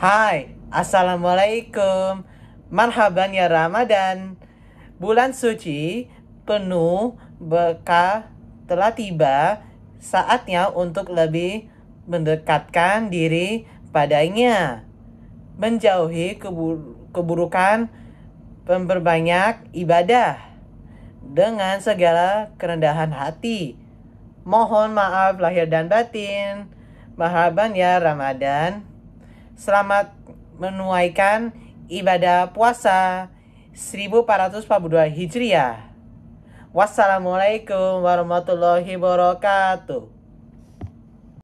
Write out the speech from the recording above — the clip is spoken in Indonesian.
Hai, Assalamualaikum. Marhaban ya Ramadan. Bulan suci penuh berkah telah tiba saatnya untuk lebih mendekatkan diri padanya. Menjauhi keburukan memperbanyak ibadah dengan segala kerendahan hati. Mohon maaf lahir dan batin. Marhaban ya Ramadan. Selamat menuaikan ibadah puasa 1442 Hijriah. Wassalamualaikum warahmatullahi wabarakatuh.